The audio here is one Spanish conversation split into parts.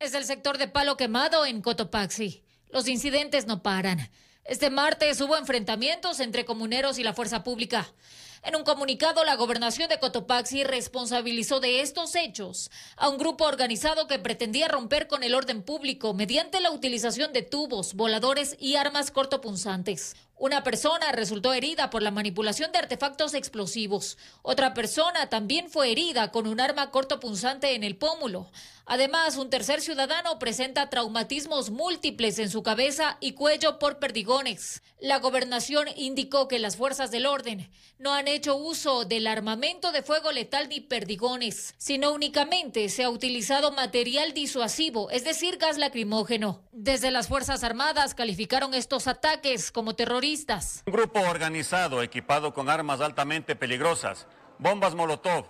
es el sector de Palo Quemado en Cotopaxi. Los incidentes no paran. Este martes hubo enfrentamientos entre comuneros y la fuerza pública. En un comunicado, la gobernación de Cotopaxi responsabilizó de estos hechos a un grupo organizado que pretendía romper con el orden público mediante la utilización de tubos, voladores y armas cortopunzantes. Una persona resultó herida por la manipulación de artefactos explosivos. Otra persona también fue herida con un arma cortopunzante en el pómulo. Además, un tercer ciudadano presenta traumatismos múltiples en su cabeza y cuello por perdigones. La gobernación indicó que las fuerzas del orden no han hecho uso del armamento de fuego letal ni perdigones, sino únicamente se ha utilizado material disuasivo, es decir, gas lacrimógeno. Desde las Fuerzas Armadas calificaron estos ataques como terroristas. Un grupo organizado equipado con armas altamente peligrosas, bombas Molotov,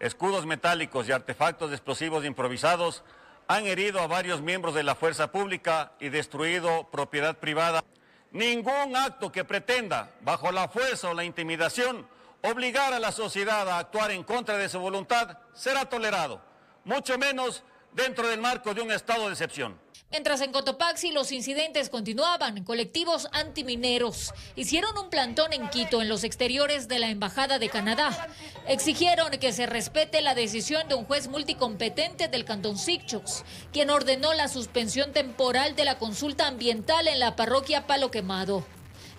escudos metálicos y artefactos explosivos improvisados han herido a varios miembros de la fuerza pública y destruido propiedad privada. Ningún acto que pretenda, bajo la fuerza o la intimidación, Obligar a la sociedad a actuar en contra de su voluntad será tolerado, mucho menos dentro del marco de un estado de excepción. Mientras en Cotopaxi los incidentes continuaban, colectivos antimineros hicieron un plantón en Quito, en los exteriores de la Embajada de Canadá. Exigieron que se respete la decisión de un juez multicompetente del Cantón Sitchos, quien ordenó la suspensión temporal de la consulta ambiental en la parroquia Palo Quemado.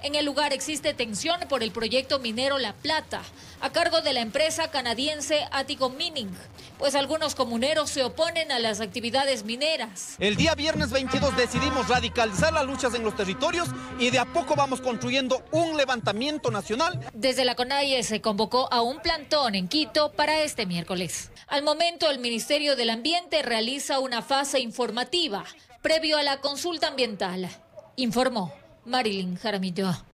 En el lugar existe tensión por el proyecto minero La Plata, a cargo de la empresa canadiense Atico Mining, pues algunos comuneros se oponen a las actividades mineras. El día viernes 22 decidimos radicalizar las luchas en los territorios y de a poco vamos construyendo un levantamiento nacional. Desde la CONAIE se convocó a un plantón en Quito para este miércoles. Al momento, el Ministerio del Ambiente realiza una fase informativa previo a la consulta ambiental. Informó Marilyn Jaramillo.